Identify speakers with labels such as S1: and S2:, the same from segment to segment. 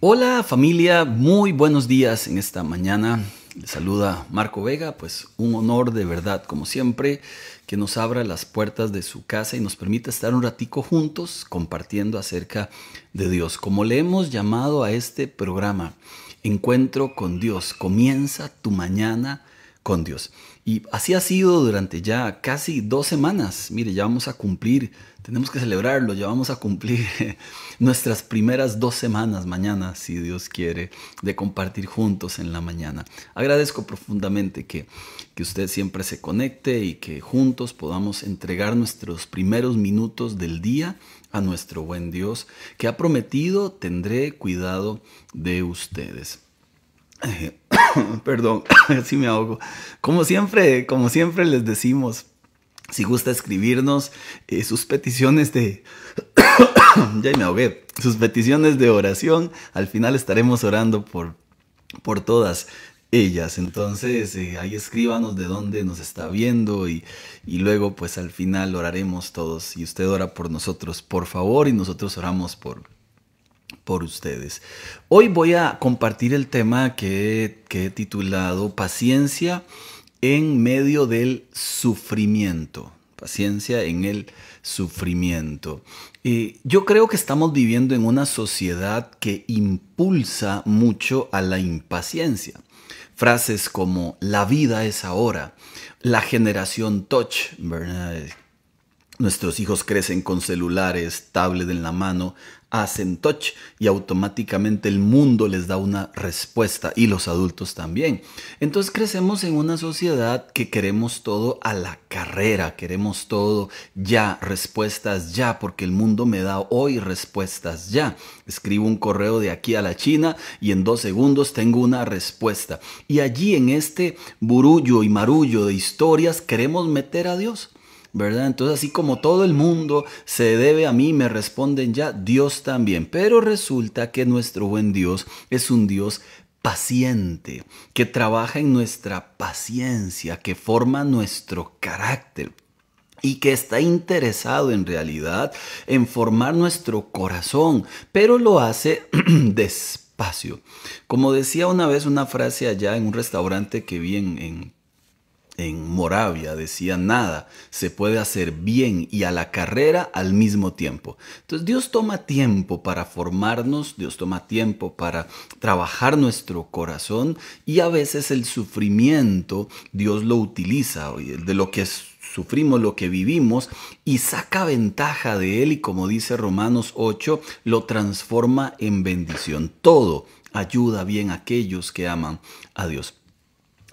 S1: Hola familia, muy buenos días en esta mañana. Les saluda Marco Vega, pues un honor de verdad, como siempre, que nos abra las puertas de su casa y nos permita estar un ratico juntos compartiendo acerca de Dios. Como le hemos llamado a este programa, Encuentro con Dios, comienza tu mañana con Dios. Y así ha sido durante ya casi dos semanas. Mire, ya vamos a cumplir, tenemos que celebrarlo, ya vamos a cumplir nuestras primeras dos semanas mañana, si Dios quiere, de compartir juntos en la mañana. Agradezco profundamente que, que usted siempre se conecte y que juntos podamos entregar nuestros primeros minutos del día a nuestro buen Dios, que ha prometido tendré cuidado de ustedes. Eh, Perdón, así me ahogo. Como siempre, como siempre les decimos, si gusta escribirnos eh, sus peticiones de... ya me Sus peticiones de oración. Al final estaremos orando por, por todas ellas. Entonces, eh, ahí escríbanos de dónde nos está viendo y, y, luego pues al final oraremos todos. Y usted ora por nosotros, por favor, y nosotros oramos por por ustedes. Hoy voy a compartir el tema que, he titulado Paciencia en medio del sufrimiento. Paciencia en el sufrimiento. yo creo que estamos viviendo en una sociedad que impulsa mucho a la impaciencia. Frases como la vida es ahora, la generación touch, ¿verdad? Nuestros hijos crecen con celulares, tablet en la mano, hacen touch y automáticamente el mundo les da una respuesta y los adultos también. Entonces crecemos en una sociedad que queremos todo a la carrera, queremos todo ya, respuestas ya, porque el mundo me da hoy respuestas ya. Escribo un correo de aquí a la China y en dos segundos tengo una respuesta. Y allí en este burullo y marullo de historias queremos meter a Dios ¿verdad? Entonces así como todo el mundo se debe a mí, me responden ya, Dios también. Pero resulta que nuestro buen Dios es un Dios paciente, que trabaja en nuestra paciencia, que forma nuestro carácter y que está interesado en realidad en formar nuestro corazón, pero lo hace despacio. Como decía una vez una frase allá en un restaurante que vi en, en en Moravia decía, nada se puede hacer bien y a la carrera al mismo tiempo. Entonces Dios toma tiempo para formarnos, Dios toma tiempo para trabajar nuestro corazón y a veces el sufrimiento Dios lo utiliza, de lo que sufrimos, lo que vivimos, y saca ventaja de él y como dice Romanos 8, lo transforma en bendición. Todo ayuda bien a aquellos que aman a Dios.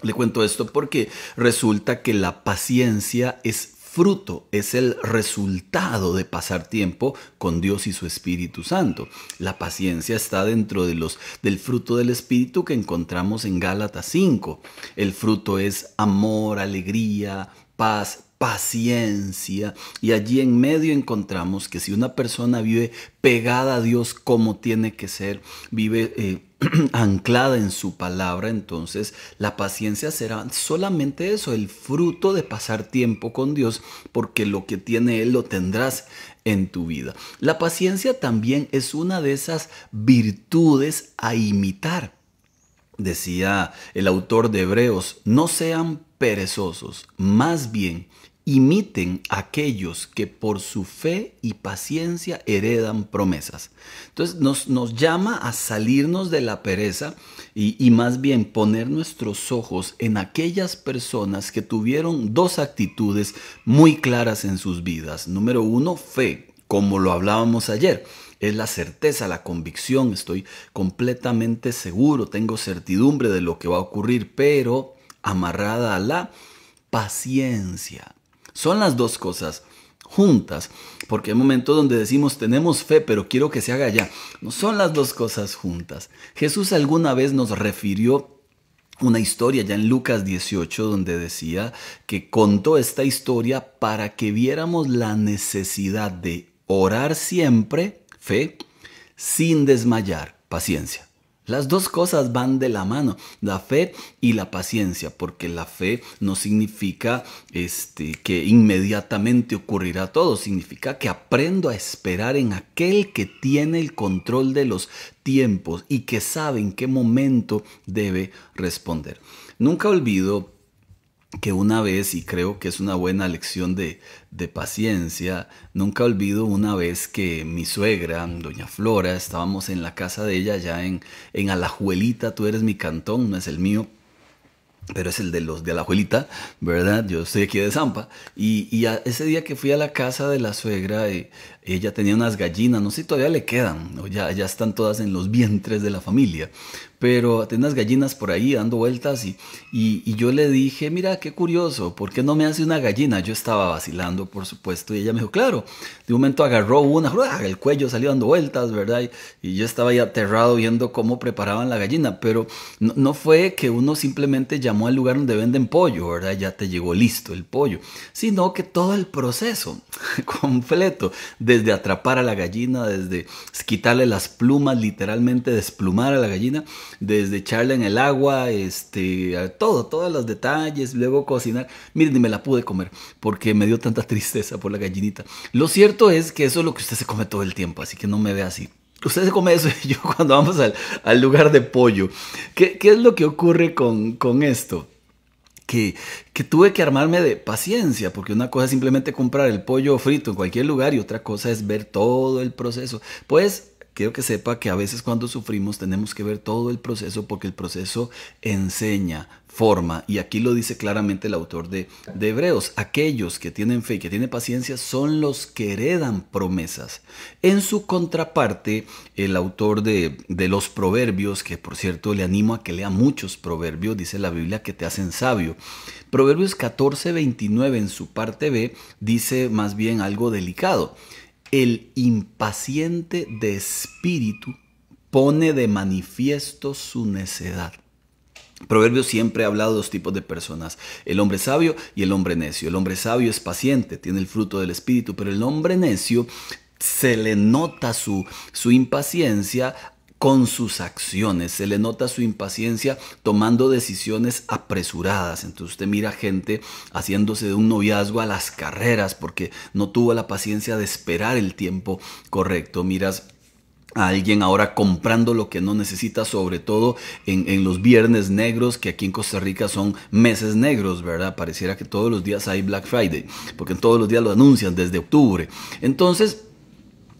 S1: Le cuento esto porque resulta que la paciencia es fruto, es el resultado de pasar tiempo con Dios y su Espíritu Santo. La paciencia está dentro de los, del fruto del Espíritu que encontramos en Gálatas 5. El fruto es amor, alegría, paz, paciencia. Y allí en medio encontramos que si una persona vive pegada a Dios como tiene que ser, vive... Eh, anclada en su palabra, entonces la paciencia será solamente eso, el fruto de pasar tiempo con Dios, porque lo que tiene Él lo tendrás en tu vida. La paciencia también es una de esas virtudes a imitar. Decía el autor de Hebreos, no sean perezosos, más bien, imiten a aquellos que por su fe y paciencia heredan promesas. Entonces nos, llama a salirnos de la pereza y, más bien poner nuestros ojos en aquellas personas que tuvieron dos actitudes muy claras en sus vidas. Número uno, fe, como lo hablábamos ayer. Es la certeza, la convicción, estoy completamente seguro, tengo certidumbre de lo que va a ocurrir, pero amarrada a la paciencia son las dos cosas juntas, porque hay momentos donde decimos tenemos fe, pero quiero que se haga ya. No son las dos cosas juntas. Jesús alguna vez nos refirió una historia ya en Lucas 18 donde decía que contó esta historia para que viéramos la necesidad de orar siempre, fe, sin desmayar, paciencia. Las dos cosas van de la mano, la fe y la paciencia, porque la fe no significa este, que inmediatamente ocurrirá todo, significa que aprendo a esperar en aquel que tiene el control de los tiempos y que sabe en qué momento debe responder. Nunca olvido que una vez, y creo que es una buena lección de, de, paciencia, nunca olvido una vez que mi suegra, doña Flora, estábamos en la casa de ella, ya en, en Alajuelita, tú eres mi cantón, no es el mío, pero es el de los de Alajuelita, ¿verdad? Yo estoy aquí de Zampa. Y, ese día que fui a la casa de la suegra, eh, ella tenía unas gallinas, no sé si todavía le quedan, ya, ya están todas en los vientres de la familia, pero tenía unas gallinas por ahí dando vueltas y, y, yo le dije, mira, qué curioso, ¿por qué no me hace una gallina? Yo estaba vacilando, por supuesto, y ella me dijo, claro, de un momento agarró una, ¡ah!, el cuello salió dando vueltas, ¿verdad? Y, yo estaba ahí aterrado viendo cómo preparaban la gallina, pero no, no fue que uno simplemente llamó al lugar donde venden pollo, ¿verdad? Ya te llegó listo el pollo, sino que todo el proceso completo de desde atrapar a la gallina, desde quitarle las plumas, literalmente desplumar a la gallina, desde echarla en el agua, este, todo, todos los detalles, luego cocinar. Miren, ni me la pude comer porque me dio tanta tristeza por la gallinita. Lo cierto es que eso es lo que usted se come todo el tiempo, así que no me ve así. Usted se come eso y yo cuando vamos al, lugar de pollo. ¿Qué, es lo que ocurre con esto? que, tuve que armarme de paciencia, porque una cosa es simplemente comprar el pollo frito en cualquier lugar y otra cosa es ver todo el proceso. Pues quiero que sepa que a veces cuando sufrimos tenemos que ver todo el proceso porque el proceso enseña, y aquí lo dice claramente el autor de, Hebreos. Aquellos que tienen fe y que tienen paciencia son los que heredan promesas. En su contraparte, el autor de, de los proverbios, que por cierto le animo a que lea muchos proverbios, dice la Biblia que te hacen sabio. Proverbios 14, 29 en su parte B dice más bien algo delicado. El impaciente de espíritu pone de manifiesto su necedad. Proverbio siempre ha hablado de dos tipos de personas, el hombre sabio y el hombre necio. El hombre sabio es paciente, tiene el fruto del espíritu, pero el hombre necio se le nota su, su impaciencia con sus acciones, se le nota su impaciencia tomando decisiones apresuradas. Entonces usted mira gente haciéndose de un noviazgo a las carreras porque no tuvo la paciencia de esperar el tiempo correcto. Miras alguien ahora comprando lo que no necesita, sobre todo en, en, los viernes negros, que aquí en Costa Rica son meses negros, ¿verdad? Pareciera que todos los días hay Black Friday, porque en todos los días lo anuncian desde octubre. Entonces,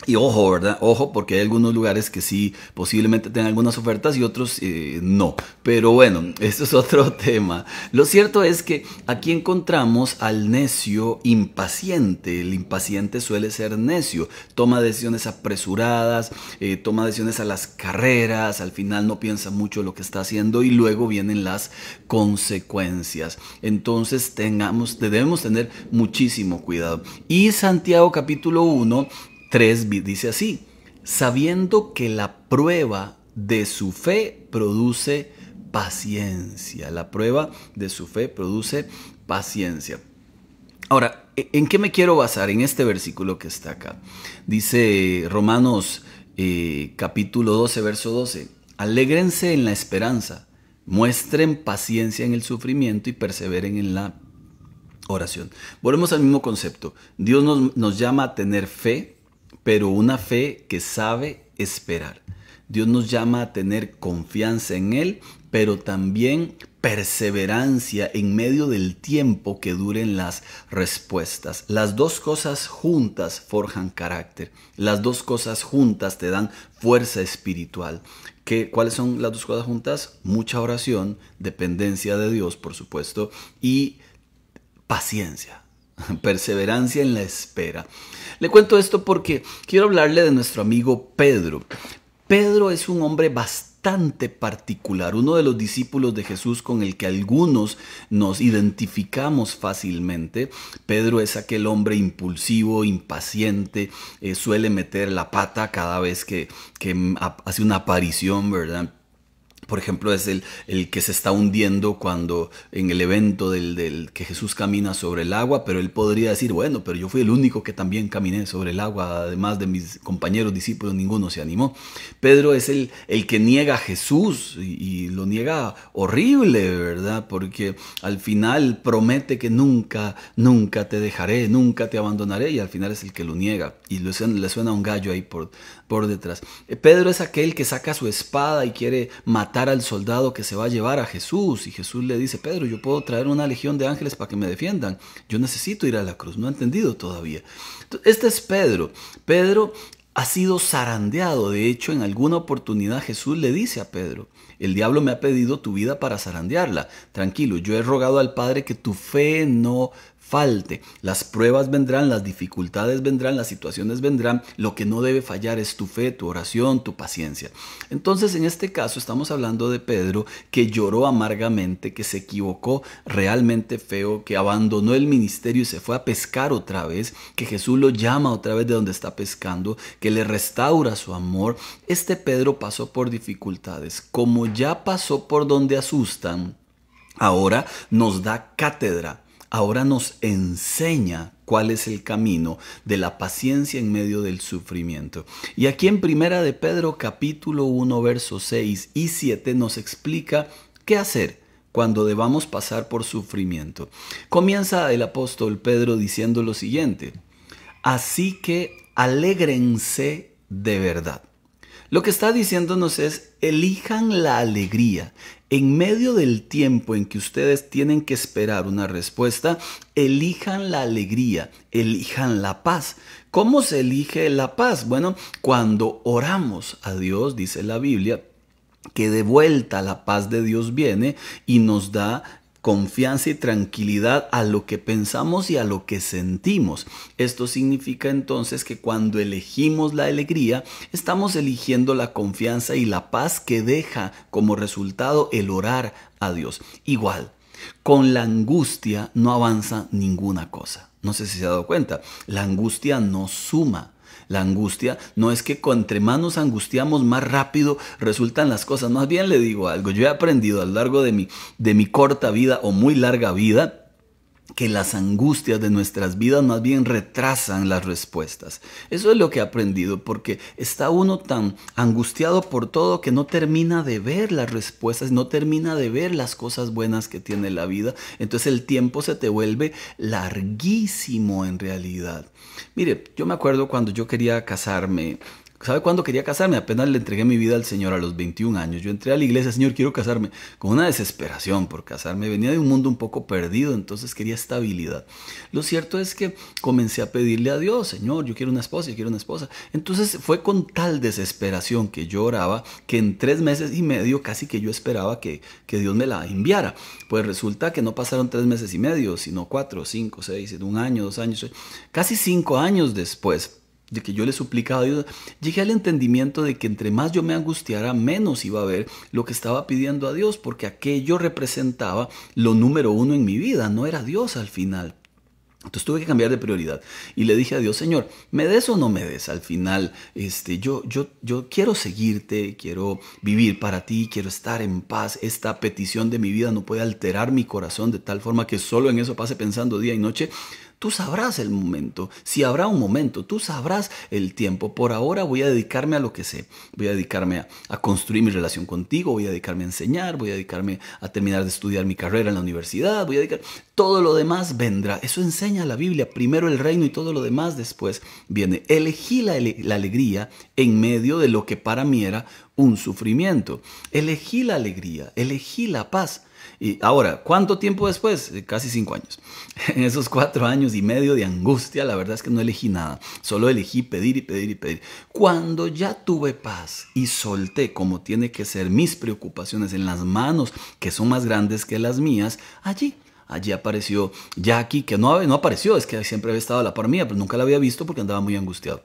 S1: y ojo, ¿verdad? Ojo, porque hay algunos lugares que sí posiblemente tengan algunas ofertas y otros eh, no. Pero bueno, esto es otro tema. Lo cierto es que aquí encontramos al necio impaciente. El impaciente suele ser necio. Toma decisiones apresuradas, eh, toma decisiones a las carreras, al final no piensa mucho lo que está haciendo y luego vienen las consecuencias. Entonces tengamos, debemos tener muchísimo cuidado. Y Santiago capítulo 1 3 dice así, sabiendo que la prueba de su fe produce paciencia. La prueba de su fe produce paciencia. Ahora, ¿e, ¿en qué me quiero basar? En este versículo que está acá. Dice Romanos eh, capítulo 12, verso 12. Alégrense en la esperanza, muestren paciencia en el sufrimiento y perseveren en la oración. Volvemos al mismo concepto. Dios nos, nos llama a tener fe, pero una fe que sabe esperar. Dios nos llama a tener confianza en Él, pero también perseverancia en medio del tiempo que duren las respuestas. Las dos cosas juntas forjan carácter. Las dos cosas juntas te dan fuerza espiritual. ¿Qué, ¿Cuáles son las dos cosas juntas? Mucha oración, dependencia de Dios, por supuesto, y paciencia perseverancia en la espera. Le cuento esto porque quiero hablarle de nuestro amigo Pedro. Pedro es un hombre bastante particular, uno de los discípulos de Jesús con el que algunos nos identificamos fácilmente. Pedro es aquel hombre impulsivo, impaciente, eh, suele meter la pata cada vez que, que hace una aparición, ¿verdad? Por ejemplo, es el, el, que se está hundiendo cuando en el evento del, que Jesús camina sobre el agua, pero él podría decir, bueno, pero yo fui el único que también caminé sobre el agua, además de mis compañeros discípulos, ninguno se animó. Pedro es el, el que niega a Jesús y, lo niega horrible, ¿verdad? Porque al final promete que nunca, nunca te dejaré, nunca te abandonaré y al final es el que lo niega y le suena, le un gallo ahí por, por detrás. Pedro es aquel que saca su espada y quiere matar al soldado que se va a llevar a Jesús. Y Jesús le dice, Pedro, yo puedo traer una legión de ángeles para que me defiendan. Yo necesito ir a la cruz. No ha entendido todavía. este es Pedro. Pedro ha sido zarandeado. De hecho, en alguna oportunidad Jesús le dice a Pedro, el diablo me ha pedido tu vida para zarandearla. Tranquilo, yo he rogado al Padre que tu fe no falte. Las pruebas vendrán, las dificultades vendrán, las situaciones vendrán. Lo que no debe fallar es tu fe, tu oración, tu paciencia. Entonces, en este caso estamos hablando de Pedro que lloró amargamente, que se equivocó realmente feo, que abandonó el ministerio y se fue a pescar otra vez, que Jesús lo llama otra vez de donde está pescando, que le restaura su amor. Este Pedro pasó por dificultades, como ya pasó por donde asustan. Ahora nos da cátedra ahora nos enseña cuál es el camino de la paciencia en medio del sufrimiento. Y aquí en Primera de Pedro capítulo 1 versos 6 y 7 nos explica qué hacer cuando debamos pasar por sufrimiento. Comienza el apóstol Pedro diciendo lo siguiente, así que alégrense de verdad. Lo que está diciéndonos es, elijan la alegría, en medio del tiempo en que ustedes tienen que esperar una respuesta, elijan la alegría, elijan la paz. ¿Cómo se elige la paz? Bueno, cuando oramos a Dios, dice la Biblia, que de vuelta la paz de Dios viene y nos da confianza y tranquilidad a lo que pensamos y a lo que sentimos. Esto significa entonces que cuando elegimos la alegría, estamos eligiendo la confianza y la paz que deja como resultado el orar a Dios. Igual, con la angustia no avanza ninguna cosa. No sé si se ha dado cuenta, la angustia no suma, la angustia no es que entre más nos angustiamos, más rápido resultan las cosas. Más bien le digo algo, yo he aprendido a lo largo de mi, de mi corta vida o muy larga vida, que las angustias de nuestras vidas más bien retrasan las respuestas. Eso es lo que he aprendido, porque está uno tan angustiado por todo que no termina de ver las respuestas, no termina de ver las cosas buenas que tiene la vida. Entonces el tiempo se te vuelve larguísimo en realidad. Mire, yo me acuerdo cuando yo quería casarme, ¿Sabe cuándo quería casarme? Apenas le entregué mi vida al Señor a los 21 años. Yo entré a la iglesia, Señor, quiero casarme, con una desesperación por casarme. Venía de un mundo un poco perdido, entonces quería estabilidad. Lo cierto es que comencé a pedirle a Dios, Señor, yo quiero una esposa, yo quiero una esposa. Entonces fue con tal desesperación que yo oraba que en tres meses y medio casi que yo esperaba que, Dios me la enviara. Pues resulta que no pasaron tres meses y medio, sino cuatro, cinco, seis, un año, dos años, casi cinco años después de que yo le suplicaba a Dios, llegué al entendimiento de que entre más yo me angustiara, menos iba a ver lo que estaba pidiendo a Dios, porque aquello representaba lo número uno en mi vida, no era Dios al final. Entonces tuve que cambiar de prioridad y le dije a Dios, Señor, ¿me des o no me des? Al final, este, yo, yo, yo quiero seguirte, quiero vivir para ti, quiero estar en paz. Esta petición de mi vida no puede alterar mi corazón de tal forma que solo en eso pase pensando día y noche. Tú sabrás el momento, si habrá un momento, tú sabrás el tiempo. Por ahora voy a dedicarme a lo que sé. Voy a dedicarme a, construir mi relación contigo, voy a dedicarme a enseñar, voy a dedicarme a terminar de estudiar mi carrera en la universidad, voy a dedicar... Todo lo demás vendrá. Eso enseña la Biblia. Primero el reino y todo lo demás después viene. Elegí la alegría en medio de lo que para mí era un sufrimiento. Elegí la alegría, elegí la paz y ahora, ¿cuánto tiempo después? Eh, casi cinco años. En esos cuatro años y medio de angustia, la verdad es que no elegí nada. Solo elegí pedir y pedir y pedir. Cuando ya tuve paz y solté como tiene que ser mis preocupaciones en las manos, que son más grandes que las mías, allí allí apareció Jackie, que no, no apareció, es que siempre había estado a la par mía, pero nunca la había visto porque andaba muy angustiado.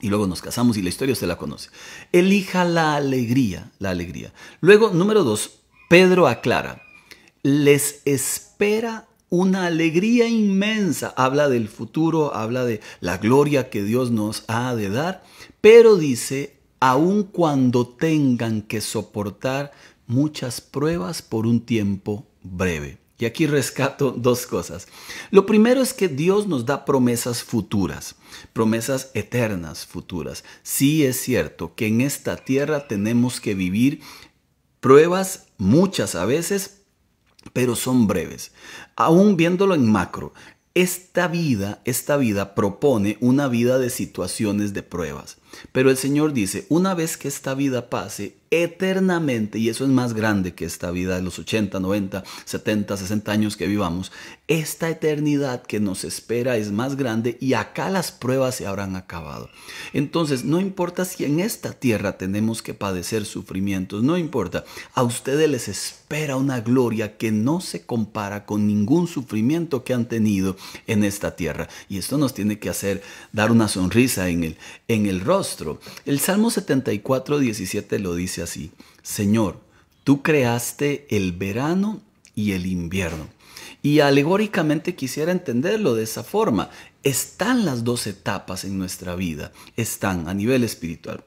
S1: Y luego nos casamos y la historia se la conoce. Elija la alegría, la alegría. Luego, número dos, Pedro aclara, les espera una alegría inmensa. Habla del futuro, habla de la gloria que Dios nos ha de dar, pero dice, aun cuando tengan que soportar muchas pruebas por un tiempo breve. Y aquí rescato dos cosas. Lo primero es que Dios nos da promesas futuras, promesas eternas futuras. Sí es cierto que en esta tierra tenemos que vivir Pruebas muchas a veces, pero son breves. Aún viéndolo en macro, esta vida, esta vida propone una vida de situaciones de pruebas. Pero el Señor dice, una vez que esta vida pase, eternamente, y eso es más grande que esta vida de los 80, 90, 70, 60 años que vivamos, esta eternidad que nos espera es más grande y acá las pruebas se habrán acabado. Entonces, no importa si en esta tierra tenemos que padecer sufrimientos, no importa, a ustedes les espera una gloria que no se compara con ningún sufrimiento que han tenido en esta tierra. Y esto nos tiene que hacer dar una sonrisa en el, en el rostro. El Salmo 74, 17 lo dice así, Señor, tú creaste el verano y el invierno. Y alegóricamente quisiera entenderlo de esa forma. Están las dos etapas en nuestra vida, están a nivel espiritual.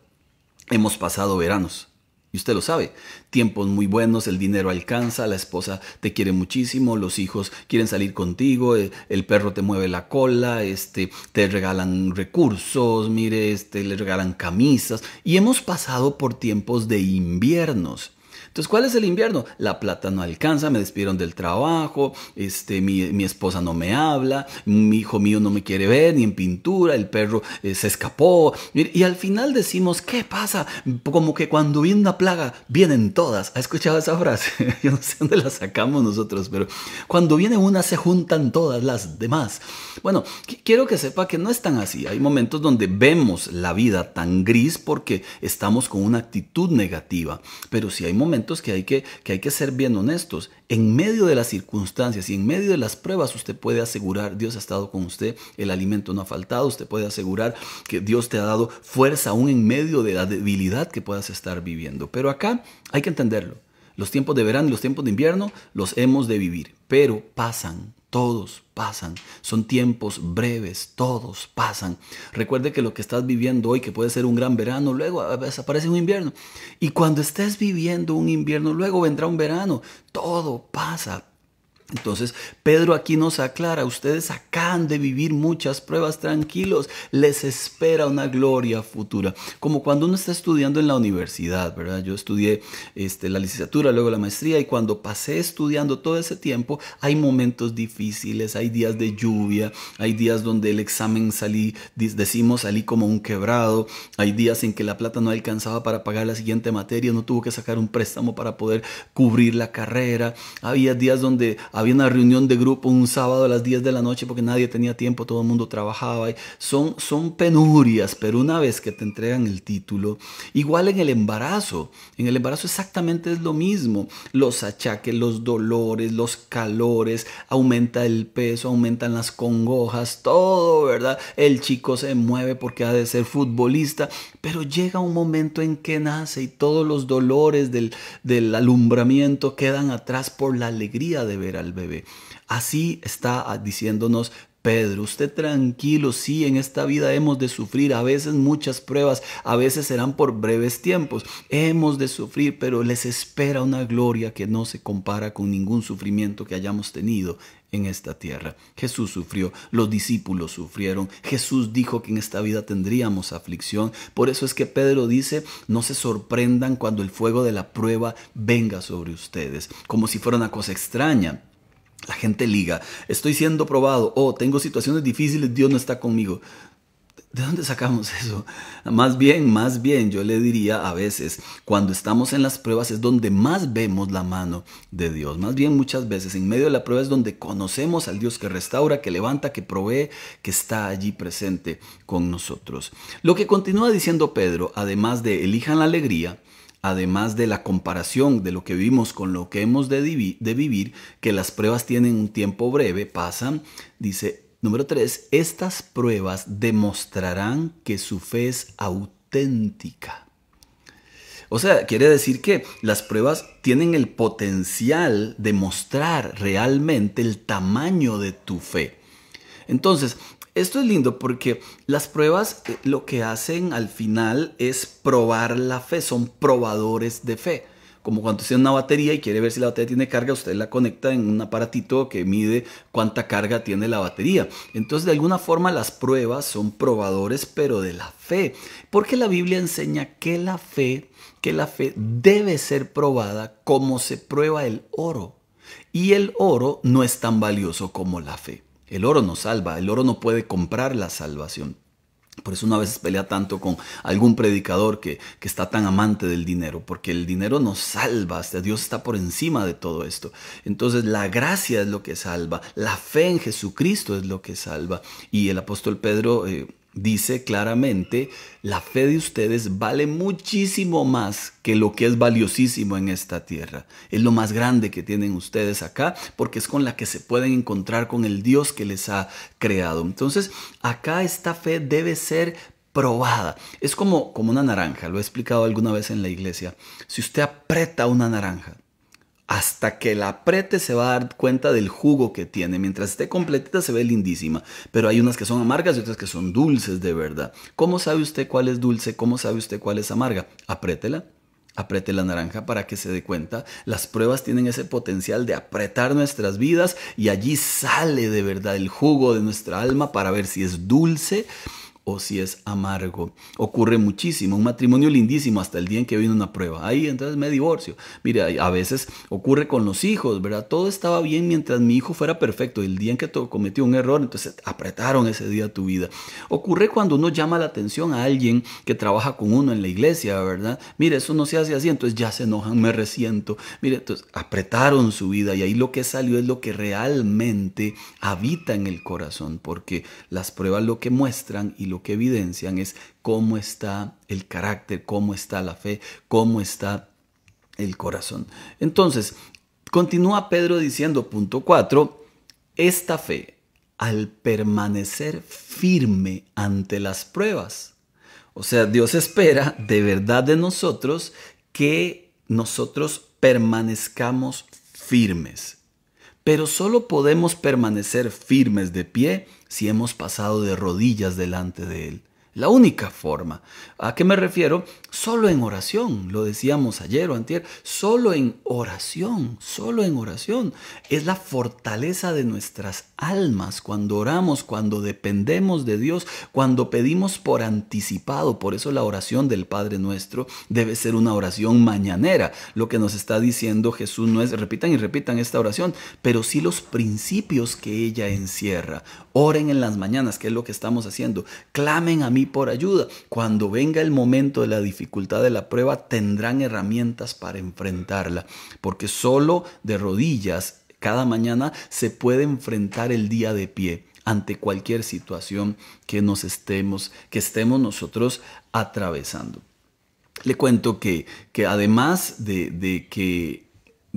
S1: Hemos pasado veranos, y usted lo sabe, tiempos muy buenos, el dinero alcanza, la esposa te quiere muchísimo, los hijos quieren salir contigo, eh, el, perro te mueve la cola, este, te regalan recursos, mire, este, le regalan camisas. Y hemos pasado por tiempos de inviernos. Entonces, ¿cuál es el invierno? La plata no alcanza, me despidieron del trabajo, este, mi, esposa no me habla, mi hijo mío no me quiere ver, ni en pintura, el perro eh, se escapó. Y al final decimos, ¿qué pasa? Como que cuando viene una plaga, vienen todas. ¿Ha escuchado esa frase? Yo no sé dónde la sacamos nosotros, pero cuando viene una se juntan todas las demás. Bueno, quiero que sepa que no es tan así. Hay momentos donde vemos la vida tan gris porque estamos con una actitud negativa, pero si hay momentos que hay que, que hay que ser bien honestos. En medio de las circunstancias y en medio de las pruebas usted puede asegurar, Dios ha estado con usted, el alimento no ha faltado, usted puede asegurar que Dios te ha dado fuerza aún en medio de la debilidad que puedas estar viviendo. Pero acá hay que entenderlo. Los tiempos de verano y los tiempos de invierno los hemos de vivir, pero pasan, todos pasan. Son tiempos breves, todos pasan. Recuerde que lo que estás viviendo hoy, que puede ser un gran verano, luego aparece un invierno. Y cuando estés viviendo un invierno, luego vendrá un verano. Todo pasa, entonces, Pedro aquí nos aclara, ustedes acaban de vivir muchas pruebas tranquilos, les espera una gloria futura. Como cuando uno está estudiando en la universidad, ¿verdad? Yo estudié este, la licenciatura, luego la maestría, y cuando pasé estudiando todo ese tiempo, hay momentos difíciles, hay días de lluvia, hay días donde el examen salí, decimos salí como un quebrado, hay días en que la plata no alcanzaba para pagar la siguiente materia, no tuvo que sacar un préstamo para poder cubrir la carrera, había días donde había una reunión de grupo un sábado a las 10 de la noche porque nadie tenía tiempo, todo el mundo trabajaba. Son, son penurias, pero una vez que te entregan el título, igual en el embarazo, en el embarazo exactamente es lo mismo. Los achaques, los dolores, los calores, aumenta el peso, aumentan las congojas, todo, ¿verdad? El chico se mueve porque ha de ser futbolista, pero llega un momento en que nace y todos los dolores del, del alumbramiento quedan atrás por la alegría de ver al bebé. Así está ah, diciéndonos Pedro, usted tranquilo, sí, en esta vida hemos de sufrir a veces muchas pruebas, a veces serán por breves tiempos, hemos de sufrir, pero les espera una gloria que no se compara con ningún sufrimiento que hayamos tenido en esta tierra. Jesús sufrió, los discípulos sufrieron, Jesús dijo que en esta vida tendríamos aflicción, por eso es que Pedro dice, no se sorprendan cuando el fuego de la prueba venga sobre ustedes, como si fuera una cosa extraña. La gente liga, estoy siendo probado, o oh, tengo situaciones difíciles, Dios no está conmigo. ¿De dónde sacamos eso? Más bien, más bien, yo le diría a veces, cuando estamos en las pruebas es donde más vemos la mano de Dios. Más bien muchas veces, en medio de la prueba es donde conocemos al Dios que restaura, que levanta, que provee, que está allí presente con nosotros. Lo que continúa diciendo Pedro, además de elijan la alegría, además de la comparación de lo que vivimos con lo que hemos de, vivir, que las pruebas tienen un tiempo breve, pasan, dice número tres, estas pruebas demostrarán que su fe es auténtica. O sea, quiere decir que las pruebas tienen el potencial de mostrar realmente el tamaño de tu fe. Entonces, esto es lindo porque las pruebas eh, lo que hacen al final es probar la fe, son probadores de fe. Como cuando usted tiene una batería y quiere ver si la batería tiene carga, usted la conecta en un aparatito que mide cuánta carga tiene la batería. Entonces, de alguna forma, las pruebas son probadores, pero de la fe. Porque la Biblia enseña que la fe, que la fe debe ser probada como se prueba el oro. Y el oro no es tan valioso como la fe. El oro no salva, el oro no puede comprar la salvación. Por eso una vez pelea tanto con algún predicador que, está tan amante del dinero, porque el dinero nos salva, Dios está por encima de todo esto. Entonces la gracia es lo que salva, la fe en Jesucristo es lo que salva. Y el apóstol Pedro... Eh, dice claramente, la fe de ustedes vale muchísimo más que lo que es valiosísimo en esta tierra. Es lo más grande que tienen ustedes acá porque es con la que se pueden encontrar con el Dios que les ha creado. Entonces, acá esta fe debe ser probada. Es como, como una naranja, lo he explicado alguna vez en la iglesia. Si usted aprieta una naranja, hasta que la aprete se va a dar cuenta del jugo que tiene. Mientras esté completita se ve lindísima, pero hay unas que son amargas y otras que son dulces de verdad. ¿Cómo sabe usted cuál es dulce? ¿Cómo sabe usted cuál es amarga? Aprétela. Aprete la naranja para que se dé cuenta. Las pruebas tienen ese potencial de apretar nuestras vidas y allí sale de verdad el jugo de nuestra alma para ver si es dulce o si es amargo. Ocurre muchísimo, un matrimonio lindísimo hasta el día en que viene una prueba. Ahí entonces me divorcio. Mire, a veces ocurre con los hijos, ¿verdad? Todo estaba bien mientras mi hijo fuera perfecto. El día en que cometió un error, entonces apretaron ese día tu vida. Ocurre cuando uno llama la atención a alguien que trabaja con uno en la iglesia, ¿verdad? Mire, eso no se hace así, entonces ya se enojan, me resiento. Mire, entonces apretaron su vida y ahí lo que salió es lo que realmente habita en el corazón, porque las pruebas lo que muestran y lo lo que evidencian es cómo está el carácter, cómo está la fe, cómo está el corazón. Entonces, continúa Pedro diciendo, punto 4, esta fe, al permanecer firme ante las pruebas, o sea, Dios espera de verdad de nosotros que nosotros permanezcamos firmes pero solo podemos permanecer firmes de pie si hemos pasado de rodillas delante de Él. La única forma. ¿A qué me refiero? Solo en oración, lo decíamos ayer o antier, solo en oración, solo en oración. Es la fortaleza de nuestras almas cuando oramos, cuando dependemos de Dios, cuando pedimos por anticipado. Por eso la oración del Padre nuestro debe ser una oración mañanera. Lo que nos está diciendo Jesús no es repitan y repitan esta oración, pero sí los principios que ella encierra. Oren en las mañanas, que es lo que estamos haciendo. Clamen a mí por ayuda. Cuando venga el momento de la dificultad de la prueba, tendrán herramientas para enfrentarla. Porque solo de rodillas cada mañana se puede enfrentar el día de pie ante cualquier situación que nos estemos, que estemos nosotros atravesando. Le cuento que, que además de, de que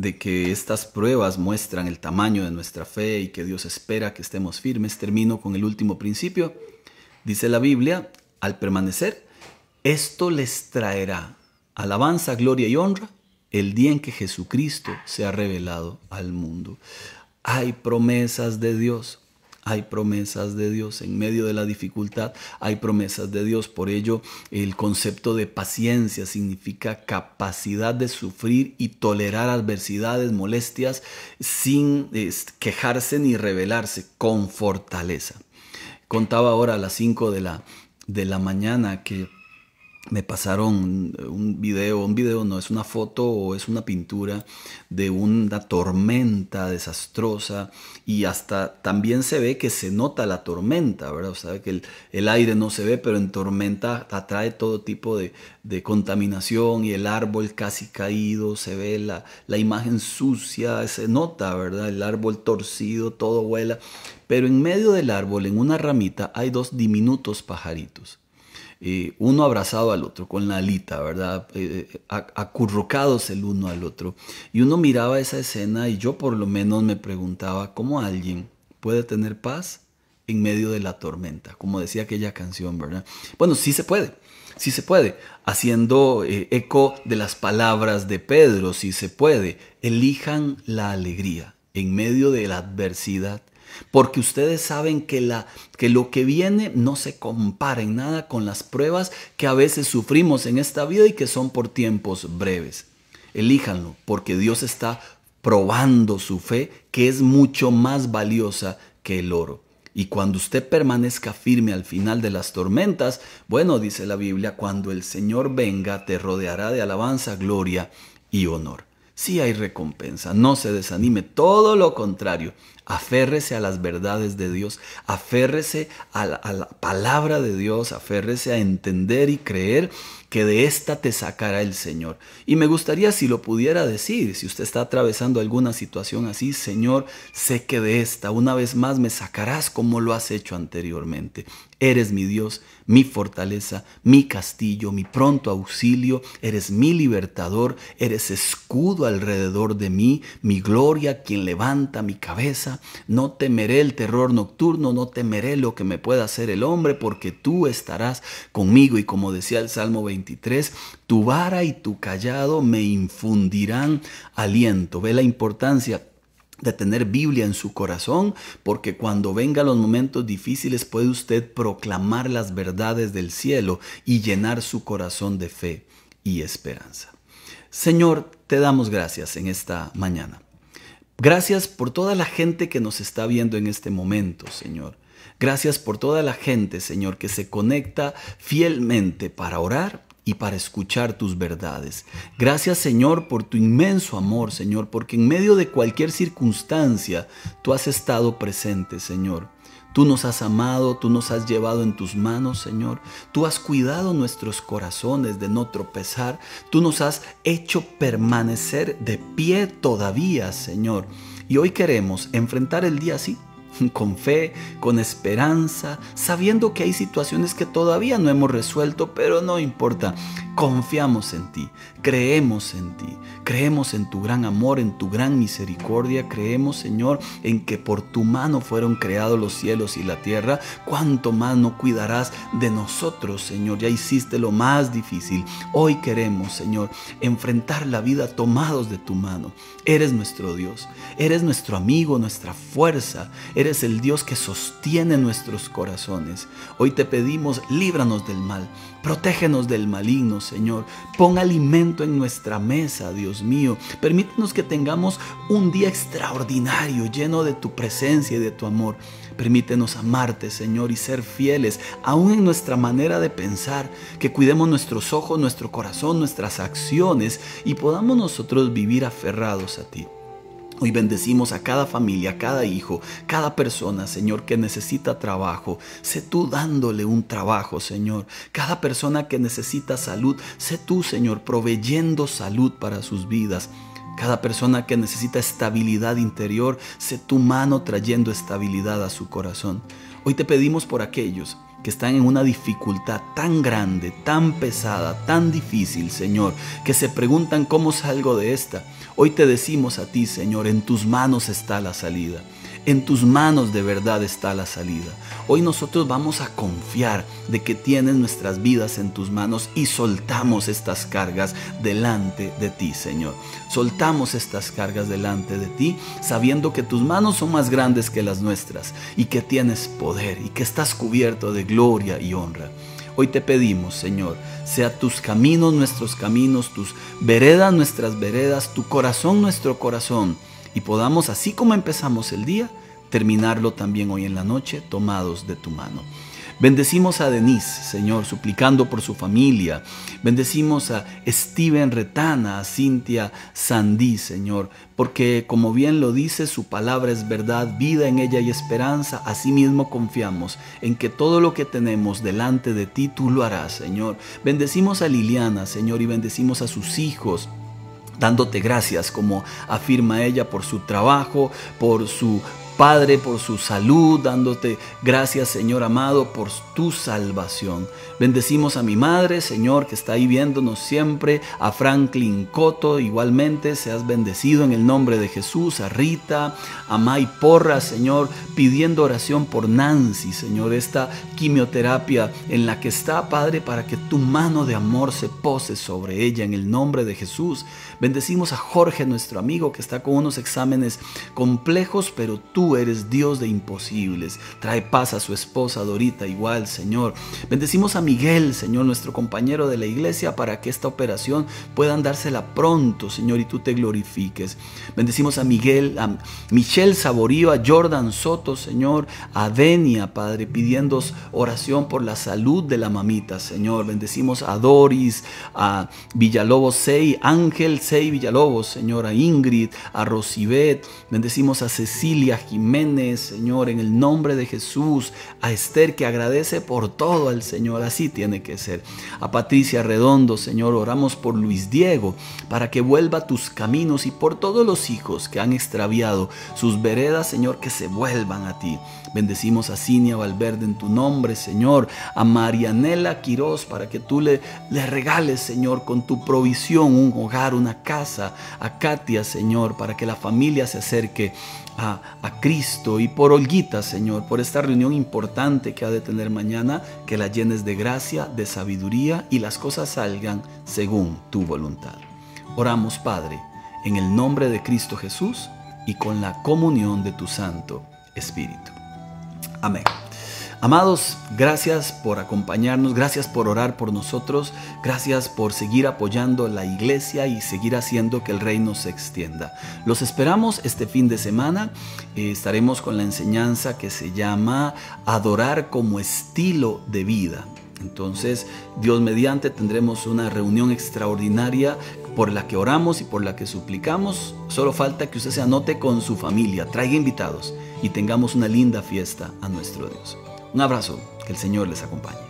S1: de que estas pruebas muestran el tamaño de nuestra fe y que Dios espera que estemos firmes, termino con el último principio. Dice la Biblia, al permanecer, esto les traerá alabanza, gloria y honra el día en que Jesucristo sea revelado al mundo. Hay promesas de Dios hay promesas de Dios. En medio de la dificultad hay promesas de Dios. Por ello, el concepto de paciencia significa capacidad de sufrir y tolerar adversidades, molestias, sin quejarse ni rebelarse, con fortaleza. Contaba ahora a las 5 de la, de la mañana que me pasaron eh, un video, un video no es una foto o es una pintura de una tormenta desastrosa y hasta también se ve que se nota la tormenta, ¿verdad? O sea, que el, aire no se ve, pero en tormenta atrae todo tipo de, contaminación y el árbol casi caído, se ve la, la imagen sucia, se nota, ¿verdad? El árbol torcido, todo vuela, pero en medio del árbol, en una ramita, hay dos diminutos pajaritos uno abrazado al otro, con la alita, ¿verdad? Eh, eh, el uno al otro. Y uno miraba esa escena y yo por lo menos me preguntaba, ¿cómo alguien puede tener paz en medio de la tormenta? Como decía aquella canción, ¿verdad? Bueno, sí se puede. Sí se puede, haciendo eh, eco de las palabras de Pedro, sí se puede. Elijan la alegría en medio de la adversidad porque ustedes saben que, la, que lo que viene no se compara en nada con las pruebas que a veces sufrimos en esta vida y que son por tiempos breves. Elíjanlo, porque Dios está probando su fe, que es mucho más valiosa que el oro. Y cuando usted permanezca firme al final de las tormentas, bueno, dice la Biblia, cuando el Señor venga, te rodeará de alabanza, gloria y honor sí hay recompensa. No se desanime, todo lo contrario. Aférrese a las verdades de Dios, aférrese a la, palabra de Dios, aférrese a entender y creer que de esta te sacará el Señor. Y me gustaría si lo pudiera decir, si usted está atravesando alguna situación así, Señor, sé que de esta una vez más me sacarás como lo has hecho anteriormente. Eres mi Dios, mi fortaleza, mi castillo, mi pronto auxilio, eres mi libertador, eres escudo alrededor de mí, mi gloria, quien levanta mi cabeza. No temeré el terror nocturno, no temeré lo que me pueda hacer el hombre, porque tú estarás conmigo. Y como decía el Salmo 20, 23, tu vara y tu callado me infundirán aliento. Ve la importancia de tener Biblia en su corazón, porque cuando vengan los momentos difíciles puede usted proclamar las verdades del cielo y llenar su corazón de fe y esperanza. Señor, te damos gracias en esta mañana. Gracias por toda la gente que nos está viendo en este momento, Señor. Gracias por toda la gente, Señor, que se conecta fielmente para orar y para escuchar tus verdades. Gracias Señor por tu inmenso amor, Señor, porque en medio de cualquier circunstancia tú has estado presente, Señor. Tú nos has amado, tú nos has llevado en tus manos, Señor. Tú has cuidado nuestros corazones de no tropezar. Tú nos has hecho permanecer de pie todavía, Señor. Y hoy queremos enfrentar el día así, con fe, con esperanza, sabiendo que hay situaciones que todavía no hemos resuelto, pero no importa, confiamos en ti, creemos en ti, creemos en tu gran amor, en tu gran misericordia, creemos Señor en que por tu mano fueron creados los cielos y la tierra, cuánto más no cuidarás de nosotros Señor, ya hiciste lo más difícil, hoy queremos Señor enfrentar la vida tomados de tu mano, eres nuestro Dios, eres nuestro amigo, nuestra fuerza, eres es el Dios que sostiene nuestros corazones. Hoy te pedimos, líbranos del mal, protégenos del maligno, Señor. Pon alimento en nuestra mesa, Dios mío. Permítenos que tengamos un día extraordinario, lleno de tu presencia y de tu amor. Permítenos amarte, Señor, y ser fieles, aún en nuestra manera de pensar, que cuidemos nuestros ojos, nuestro corazón, nuestras acciones y podamos nosotros vivir aferrados a ti. Hoy bendecimos a cada familia, a cada hijo, cada persona, Señor, que necesita trabajo. Sé tú dándole un trabajo, Señor. Cada persona que necesita salud, sé tú, Señor, proveyendo salud para sus vidas. Cada persona que necesita estabilidad interior, sé tu mano trayendo estabilidad a su corazón. Hoy te pedimos por aquellos que están en una dificultad tan grande, tan pesada, tan difícil, Señor, que se preguntan cómo salgo de esta. Hoy te decimos a ti, Señor, en tus manos está la salida. En tus manos de verdad está la salida. Hoy nosotros vamos a confiar de que tienes nuestras vidas en tus manos y soltamos estas cargas delante de ti, Señor. Soltamos estas cargas delante de ti, sabiendo que tus manos son más grandes que las nuestras y que tienes poder y que estás cubierto de gloria y honra. Hoy te pedimos, Señor, sea tus caminos nuestros caminos, tus veredas nuestras veredas, tu corazón nuestro corazón y podamos, así como empezamos el día, terminarlo también hoy en la noche, tomados de tu mano. Bendecimos a Denise, Señor, suplicando por su familia. Bendecimos a Steven Retana, a Cintia Sandí, Señor, porque como bien lo dice, su palabra es verdad, vida en ella y esperanza. Asimismo confiamos en que todo lo que tenemos delante de ti, tú lo harás, Señor. Bendecimos a Liliana, Señor, y bendecimos a sus hijos dándote gracias, como afirma ella, por su trabajo, por su Padre, por su salud, dándote gracias, Señor amado, por tu salvación. Bendecimos a mi madre, Señor, que está ahí viéndonos siempre, a Franklin Coto, igualmente, seas bendecido en el nombre de Jesús, a Rita, a May Porra, Señor, pidiendo oración por Nancy, Señor, esta quimioterapia en la que está, Padre, para que tu mano de amor se pose sobre ella en el nombre de Jesús. Bendecimos a Jorge, nuestro amigo, que está con unos exámenes complejos, pero tú eres Dios de imposibles. Trae paz a su esposa Dorita, igual, Señor. Bendecimos a Miguel, Señor, nuestro compañero de la iglesia, para que esta operación puedan dársela pronto, Señor, y tú te glorifiques. Bendecimos a Miguel, a Michelle Saborío, a Jordan Soto, Señor, a Denia, Padre, pidiendo oración por la salud de la mamita, Señor. Bendecimos a Doris, a Villalobos 6, Ángel, Villalobos, señora Ingrid, a Rosibet, bendecimos a Cecilia Jiménez, Señor, en el nombre de Jesús, a Esther que agradece por todo al Señor, así tiene que ser. A Patricia Redondo, Señor, oramos por Luis Diego, para que vuelva a tus caminos y por todos los hijos que han extraviado sus veredas, Señor, que se vuelvan a ti. Bendecimos a Cinia Valverde en tu nombre, Señor. A Marianela Quirós para que tú le, le regales, Señor, con tu provisión un hogar, una casa. A Katia, Señor, para que la familia se acerque a, a, Cristo y por Olguita, Señor, por esta reunión importante que ha de tener mañana, que la llenes de gracia, de sabiduría y las cosas salgan según tu voluntad. Oramos, Padre, en el nombre de Cristo Jesús y con la comunión de tu Santo Espíritu. Amén. Amados, gracias por acompañarnos, gracias por orar por nosotros, gracias por seguir apoyando la iglesia y seguir haciendo que el reino se extienda. Los esperamos este fin de semana, eh, estaremos con la enseñanza que se llama Adorar como estilo de vida. Entonces, Dios mediante, tendremos una reunión extraordinaria por la que oramos y por la que suplicamos, solo falta que usted se anote con su familia, traiga invitados y tengamos una linda fiesta a nuestro Dios. Un abrazo, que el Señor les acompañe.